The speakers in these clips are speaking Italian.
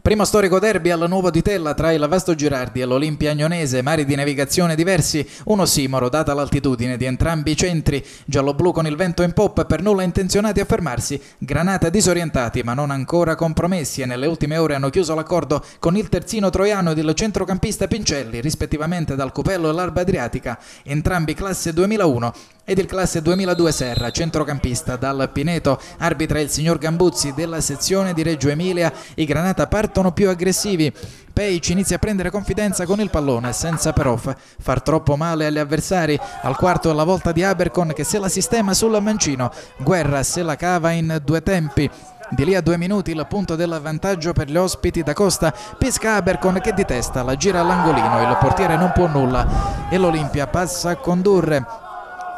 Primo storico derby alla Nuova Ditella tra il Vasto Girardi e l'Olimpia Agnonese, mari di navigazione diversi, un ossimoro data l'altitudine di entrambi i centri, giallo-blu con il vento in poppa per nulla intenzionati a fermarsi, granata disorientati ma non ancora compromessi e nelle ultime ore hanno chiuso l'accordo con il terzino troiano ed il centrocampista Pincelli, rispettivamente dal Cupello e l'Arba Adriatica, entrambi classe 2001, ed il classe 2002 Serra, centrocampista dal Pineto, arbitra il signor Gambuzzi della sezione di Reggio Emilia, i Granata partono più aggressivi, Peic inizia a prendere confidenza con il pallone senza però far troppo male agli avversari, al quarto la volta di Abercon che se la sistema sul mancino, Guerra se la cava in due tempi. Di lì a due minuti il punto dell'avvantaggio per gli ospiti da Costa, pesca Abercon che di testa la gira all'angolino, il portiere non può nulla e l'Olimpia passa a condurre.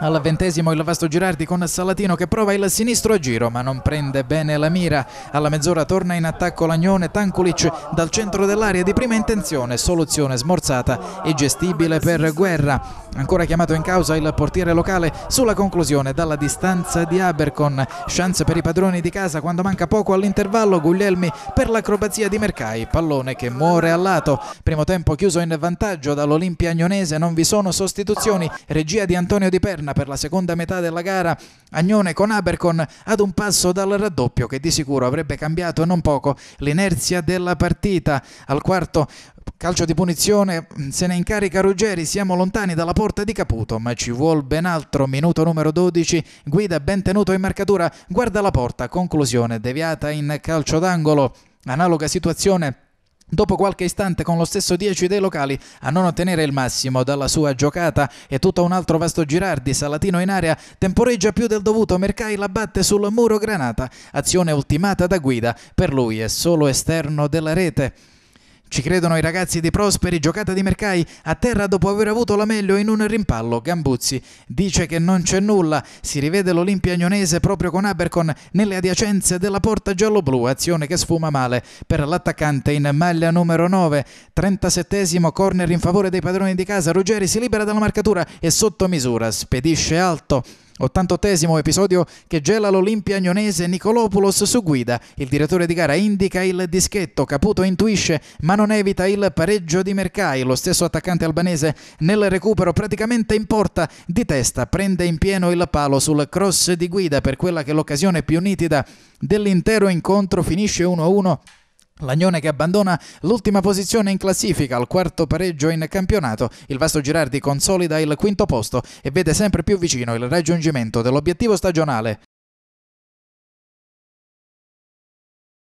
Al ventesimo il Vasto Girardi con Salatino che prova il sinistro a giro ma non prende bene la mira. Alla mezz'ora torna in attacco Lagnone Tankulic dal centro dell'area di prima intenzione, soluzione smorzata e gestibile per Guerra. Ancora chiamato in causa il portiere locale sulla conclusione dalla distanza di Abercon. Chance per i padroni di casa quando manca poco all'intervallo Guglielmi per l'acrobazia di Mercai. Pallone che muore a lato. Primo tempo chiuso in vantaggio dall'Olimpia Agnonese. Non vi sono sostituzioni. Regia di Antonio Di Perna per la seconda metà della gara. Agnone con Abercon ad un passo dal raddoppio che di sicuro avrebbe cambiato non poco l'inerzia della partita. Al quarto Calcio di punizione, se ne incarica Ruggeri, siamo lontani dalla porta di Caputo, ma ci vuol ben altro. Minuto numero 12, guida ben tenuto in marcatura, guarda la porta, conclusione deviata in calcio d'angolo. Analoga situazione Dopo qualche istante con lo stesso 10 dei locali a non ottenere il massimo dalla sua giocata e tutto un altro vasto Girardi, Salatino in area, temporeggia più del dovuto, Mercai la batte sul muro granata, azione ultimata da guida, per lui è solo esterno della rete. Ci credono i ragazzi di Prosperi, giocata di Mercai, a terra dopo aver avuto la meglio in un rimpallo. Gambuzzi dice che non c'è nulla, si rivede l'Olimpia Agnonese proprio con Abercon nelle adiacenze della porta giallo-blu, azione che sfuma male per l'attaccante in maglia numero 9. 37esimo corner in favore dei padroni di casa, Ruggeri si libera dalla marcatura e sotto misura spedisce alto. 88 episodio che gela l'Olimpia agnonese Nicolopoulos su guida. Il direttore di gara indica il dischetto, Caputo intuisce ma non evita il pareggio di Mercai. Lo stesso attaccante albanese nel recupero praticamente in porta di testa prende in pieno il palo sul cross di guida per quella che è l'occasione più nitida dell'intero incontro finisce 1-1 Lagnone che abbandona l'ultima posizione in classifica al quarto pareggio in campionato, il Vasto Girardi consolida il quinto posto e vede sempre più vicino il raggiungimento dell'obiettivo stagionale